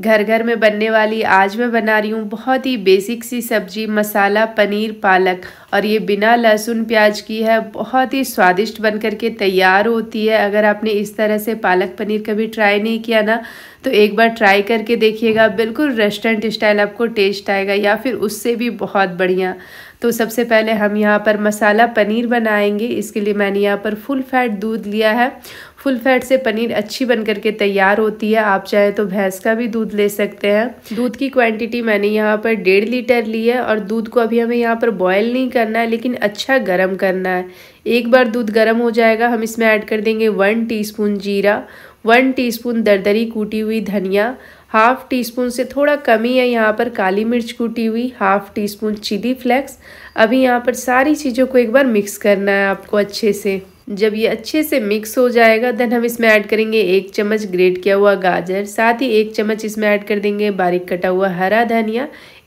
घर घर में बनने वाली आज मैं बना रही हूँ बहुत ही बेसिक सी सब्जी मसाला पनीर पालक और ये बिना लहसुन प्याज की है बहुत ही स्वादिष्ट बन के तैयार होती है अगर आपने इस तरह से पालक पनीर कभी ट्राई नहीं किया ना तो एक बार ट्राई करके देखिएगा बिल्कुल रेस्टोरेंट स्टाइल आपको टेस्ट आएगा या फिर उससे भी बहुत बढ़िया तो सबसे पहले हम यहाँ पर मसाला पनीर बनाएंगे इसके लिए मैंने यहाँ पर फुल फैट दूध लिया है फुल फैट से पनीर अच्छी बन करके तैयार होती है आप चाहे तो भैंस का भी दूध ले सकते हैं दूध की क्वांटिटी मैंने यहाँ पर डेढ़ लीटर ली है और दूध को अभी हमें यहाँ पर बॉयल नहीं करना है लेकिन अच्छा गर्म करना है एक बार दूध गर्म हो जाएगा हम इसमें ऐड कर देंगे वन टी जीरा वन टी दरदरी कूटी हुई धनिया हाफ टी स्पून से थोड़ा कमी है यहाँ पर काली मिर्च कूटी हुई half teaspoon chilli flakes अभी यहाँ पर सारी चीज़ों को एक बार मिक्स करना है आपको अच्छे से जब ये अच्छे से मिक्स हो जाएगा देन हम इसमें ऐड करेंगे एक चम्मच ग्रेट किया हुआ गाजर साथ ही एक चम्मच इसमें ऐड कर देंगे बारीक कटा हुआ हरा धनिया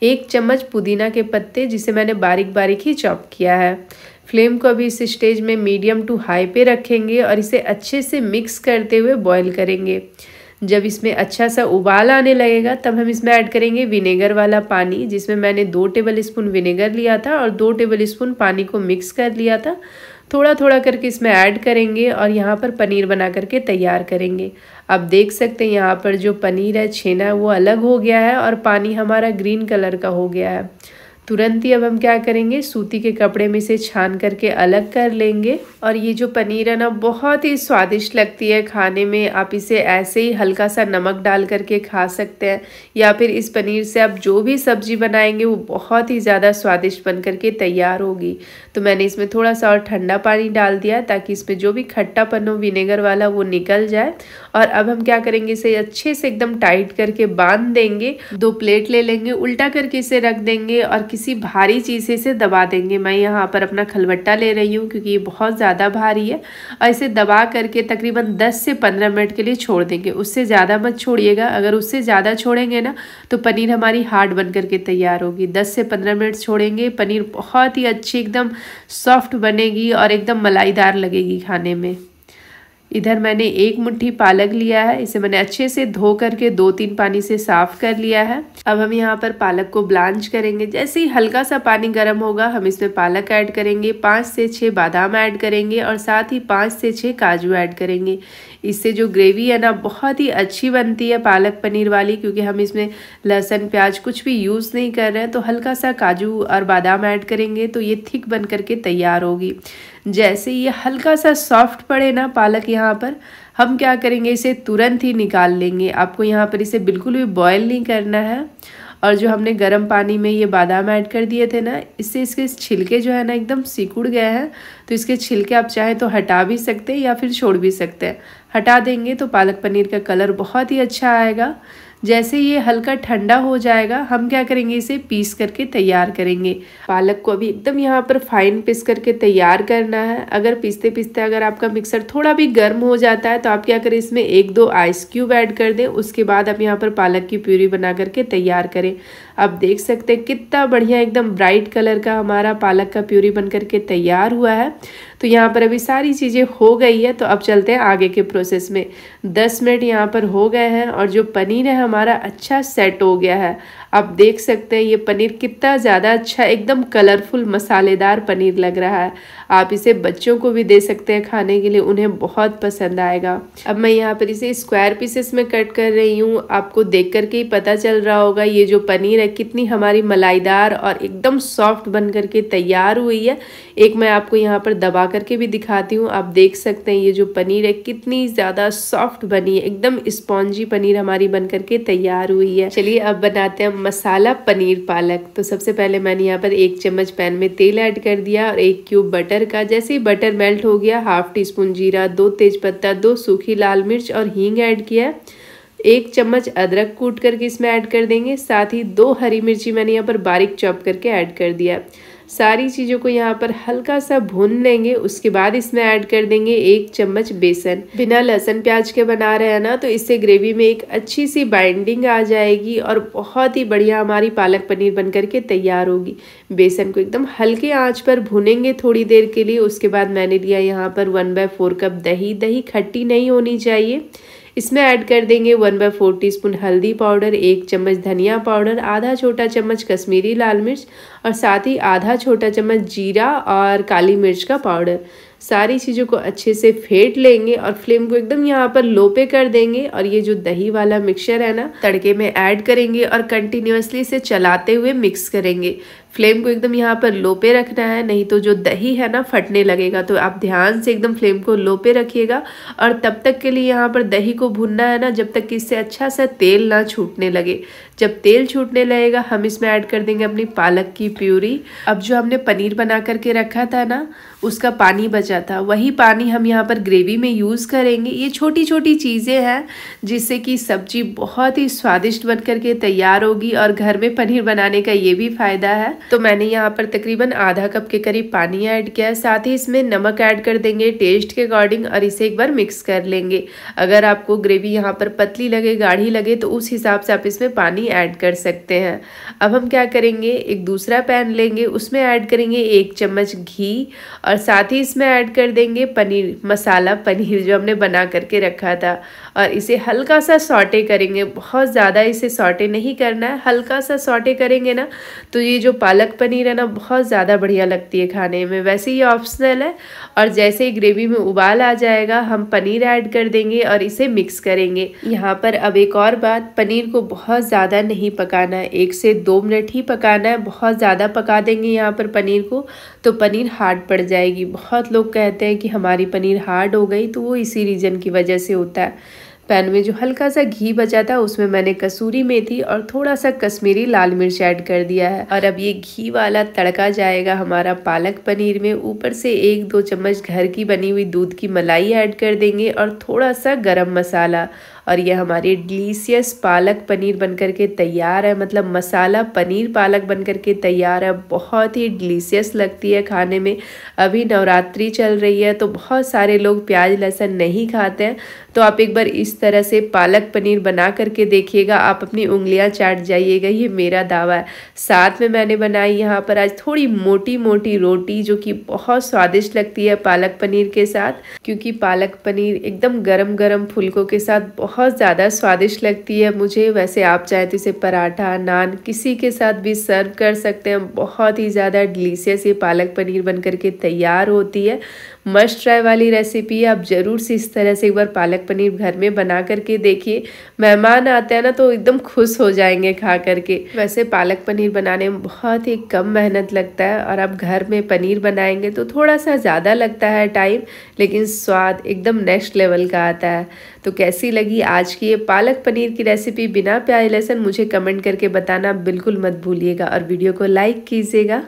एक चम्मच पुदीना के पत्ते जिसे मैंने बारीक बारीक ही चॉप किया है फ्लेम को अभी इस स्टेज में मीडियम टू हाई पे रखेंगे और इसे अच्छे से मिक्स करते हुए बॉयल करेंगे जब इसमें अच्छा सा उबाल आने लगेगा तब हम इसमें ऐड करेंगे विनेगर वाला पानी जिसमें मैंने दो टेबल स्पून विनेगर लिया था और दो टेबल स्पून पानी को मिक्स कर लिया था थोड़ा थोड़ा करके इसमें ऐड करेंगे और यहाँ पर पनीर बना करके तैयार करेंगे आप देख सकते हैं यहाँ पर जो पनीर है छेना है वो अलग हो गया है और पानी हमारा ग्रीन कलर का हो गया है तुरंत ही अब हम क्या करेंगे सूती के कपड़े में से छान करके अलग कर लेंगे और ये जो पनीर है ना बहुत ही स्वादिष्ट लगती है खाने में आप इसे ऐसे ही हल्का सा नमक डाल करके खा सकते हैं या फिर इस पनीर से आप जो भी सब्जी बनाएंगे वो बहुत ही ज़्यादा स्वादिष्ट बन करके तैयार होगी तो मैंने इसमें थोड़ा सा और ठंडा पानी डाल दिया ताकि इसमें जो भी खट्टापन हो विनेगर वाला वो निकल जाए और अब हम क्या करेंगे इसे अच्छे से एकदम टाइट करके बांध देंगे दो प्लेट ले लेंगे उल्टा करके इसे रख देंगे और किसी किसी भारी चीज़ से दबा देंगे मैं यहाँ पर अपना खलबट्टा ले रही हूँ क्योंकि ये बहुत ज़्यादा भारी है और इसे दबा करके तकरीबन 10 से 15 मिनट के लिए छोड़ देंगे उससे ज़्यादा मत छोड़िएगा अगर उससे ज़्यादा छोड़ेंगे ना तो पनीर हमारी हार्ड बन करके तैयार होगी दस से पंद्रह मिनट छोड़ेंगे पनीर बहुत ही अच्छी एकदम सॉफ्ट बनेगी और एकदम मलाईदार लगेगी खाने में इधर मैंने एक मुट्ठी पालक लिया है इसे मैंने अच्छे से धो करके दो तीन पानी से साफ कर लिया है अब हम यहाँ पर पालक को ब्लांच करेंगे जैसे ही हल्का सा पानी गर्म होगा हम इसमें पालक ऐड करेंगे पाँच से छः बादाम ऐड करेंगे और साथ ही पाँच से छः काजू ऐड करेंगे इससे जो ग्रेवी है ना बहुत ही अच्छी बनती है पालक पनीर वाली क्योंकि हम इसमें लहसन प्याज कुछ भी यूज़ नहीं कर रहे हैं तो हल्का सा काजू और बादाम ऐड करेंगे तो ये थिक बन करके तैयार होगी जैसे ये हल्का सा सॉफ्ट पड़े ना पालक यहाँ पर हम क्या करेंगे इसे तुरंत ही निकाल लेंगे आपको यहाँ पर इसे बिल्कुल भी बॉयल नहीं करना है और जो हमने गर्म पानी में ये बादाम ऐड कर दिए थे ना इससे इसके छिलके जो है ना एकदम सिकुड़ गए हैं तो इसके छिलके आप चाहें तो हटा भी सकते हैं या फिर छोड़ भी सकते हैं हटा देंगे तो पालक पनीर का कलर बहुत ही अच्छा आएगा जैसे ये हल्का ठंडा हो जाएगा हम क्या करेंगे इसे पीस करके तैयार करेंगे पालक को अभी एकदम यहाँ पर फाइन पीस करके तैयार करना है अगर पीसते पीसते अगर आपका मिक्सर थोड़ा भी गर्म हो जाता है तो आप क्या करें इसमें एक दो आइस क्यूब ऐड कर दें उसके बाद आप यहाँ पर पालक की प्यूरी बना करके तैयार करें आप देख सकते हैं कितना बढ़िया एकदम ब्राइट कलर का हमारा पालक का प्यूरी बन करके तैयार हुआ है तो यहाँ पर अभी सारी चीज़ें हो गई है तो अब चलते हैं आगे के प्रोसेस में दस मिनट यहाँ पर हो गए हैं और जो पनीर है हमारा अच्छा सेट हो गया है आप देख सकते हैं ये पनीर कितना ज़्यादा अच्छा एकदम कलरफुल मसालेदार पनीर लग रहा है आप इसे बच्चों को भी दे सकते हैं खाने के लिए उन्हें बहुत पसंद आएगा अब मैं यहाँ पर इसे स्क्वायर पीसेस में कट कर रही हूँ आपको देख करके ही पता चल रहा होगा ये जो पनीर है कितनी हमारी मलाईदार और एकदम सॉफ्ट बन करके तैयार हुई है एक मैं आपको यहाँ पर दबा करके भी दिखाती हूँ आप देख सकते हैं ये जो पनीर है कितनी ज़्यादा सॉफ्ट बनी है एकदम स्पॉन्जी पनीर हमारी बन करके तैयार हुई है चलिए अब बनाते हैं मसाला पनीर पालक तो सबसे पहले मैंने यहाँ पर एक चम्मच पैन में तेल ऐड कर दिया और एक क्यूब बटर का जैसे ही बटर मेल्ट हो गया हाफ टी स्पून जीरा दो तेज़पत्ता दो सूखी लाल मिर्च और हींग ऐड किया एक चम्मच अदरक कूट करके इसमें ऐड कर देंगे साथ ही दो हरी मिर्ची मैंने यहाँ पर बारीक चॉप करके ऐड कर दिया सारी चीज़ों को यहाँ पर हल्का सा भून लेंगे उसके बाद इसमें ऐड कर देंगे एक चम्मच बेसन बिना लहसुन प्याज के बना रहे हैं ना तो इससे ग्रेवी में एक अच्छी सी बाइंडिंग आ जाएगी और बहुत ही बढ़िया हमारी पालक पनीर बन करके तैयार होगी बेसन को एकदम हल्के आँच पर भुनेंगे थोड़ी देर के लिए उसके बाद मैंने लिया यहाँ पर वन बाय फोर कप दही दही खट्टी नहीं होनी चाहिए इसमें ऐड कर देंगे वन बाई फोर टी हल्दी पाउडर एक चम्मच धनिया पाउडर आधा छोटा चम्मच कश्मीरी लाल मिर्च और साथ ही आधा छोटा चम्मच जीरा और काली मिर्च का पाउडर सारी चीज़ों को अच्छे से फेंट लेंगे और फ्लेम को एकदम यहाँ पर लो पे कर देंगे और ये जो दही वाला मिक्सचर है ना तड़के में ऐड करेंगे और कंटिन्यूसली इसे चलाते हुए मिक्स करेंगे फ्लेम को एकदम यहाँ पर लो पे रखना है नहीं तो जो दही है ना फटने लगेगा तो आप ध्यान से एकदम फ्लेम को लो पे रखिएगा और तब तक के लिए यहाँ पर दही को भुनना है ना जब तक कि इससे अच्छा सा तेल ना छूटने लगे जब तेल छूटने लगेगा हम इसमें ऐड कर देंगे अपनी पालक की प्यूरी अब जो हमने पनीर बना करके रखा था ना उसका पानी बचा था वही पानी हम यहाँ पर ग्रेवी में यूज़ करेंगे ये छोटी छोटी चीज़ें हैं जिससे कि सब्जी बहुत ही स्वादिष्ट बन करके तैयार होगी और घर में पनीर बनाने का ये भी फ़ायदा है तो मैंने यहाँ पर तकरीबन आधा कप के करीब पानी ऐड किया साथ ही इसमें नमक ऐड कर देंगे टेस्ट के अकॉर्डिंग और इसे एक बार मिक्स कर लेंगे अगर आपको ग्रेवी यहाँ पर पतली लगे गाढ़ी लगे तो उस हिसाब से आप इसमें पानी ऐड कर सकते हैं अब हम क्या करेंगे एक दूसरा पैन लेंगे उसमें ऐड करेंगे एक चम्मच घी और साथ ही इसमें ऐड कर देंगे पनीर मसाला पनीर जो हमने बना करके रखा था और इसे हल्का सा सॉटे करेंगे बहुत ज़्यादा इसे सॉटे नहीं करना है हल्का सा सॉटे करेंगे ना तो ये जो पालक पनीर है ना बहुत ज़्यादा बढ़िया लगती है खाने में वैसे ये ऑप्शनल है और जैसे ही ग्रेवी में उबाल आ जाएगा हम पनीर ऐड कर देंगे और इसे मिक्स करेंगे यहाँ पर अब एक और बात पनीर को बहुत ज़्यादा नहीं पकाना है एक से दो मिनट ही पकाना है बहुत ज़्यादा पका देंगे यहाँ पर पनीर को तो पनीर हार्ड पड़ जाएगी बहुत लोग कहते हैं कि हमारी पनीर हार्ड हो गई तो वो इसी रीज़न की वजह से होता है पैन में जो हल्का सा घी बचा था उसमें मैंने कसूरी मेथी और थोड़ा सा कश्मीरी लाल मिर्च ऐड कर दिया है और अब ये घी वाला तड़का जाएगा हमारा पालक पनीर में ऊपर से एक दो चम्मच घर की बनी हुई दूध की मलाई ऐड कर देंगे और थोड़ा सा गरम मसाला और ये हमारी डिलीसियस पालक पनीर बनकर के तैयार है मतलब मसाला पनीर पालक बनकर के तैयार है बहुत ही डिलीसियस लगती है खाने में अभी नवरात्रि चल रही है तो बहुत सारे लोग प्याज लहसुन नहीं खाते हैं तो आप एक बार इस तरह से पालक पनीर बना करके देखिएगा आप अपनी उंगलियां चाट जाइएगा ये मेरा दावा है साथ में मैंने बनाई यहाँ पर आज थोड़ी मोटी मोटी रोटी जो कि बहुत स्वादिष्ट लगती है पालक पनीर के साथ क्योंकि पालक पनीर एकदम गरम गरम फुलकों के साथ बहुत बहुत ज़्यादा स्वादिष्ट लगती है मुझे वैसे आप चाहें तो इसे पराठा नान किसी के साथ भी सर्व कर सकते हैं बहुत ही ज़्यादा डिलीशियस ये पालक पनीर बन करके तैयार होती है मस्ट ट्राई वाली रेसिपी आप ज़रूर से इस तरह से एक बार पालक पनीर घर में बना करके देखिए मेहमान आते हैं ना तो एकदम खुश हो जाएंगे खा करके वैसे पालक पनीर बनाने में बहुत ही कम मेहनत लगता है और आप घर में पनीर बनाएंगे तो थोड़ा सा ज़्यादा लगता है टाइम लेकिन स्वाद एकदम नेक्स्ट लेवल का आता है तो कैसी लगी आज की ये पालक पनीर की रेसिपी बिना प्याज लहसुन मुझे कमेंट करके बताना बिल्कुल मत भूलिएगा और वीडियो को लाइक कीजिएगा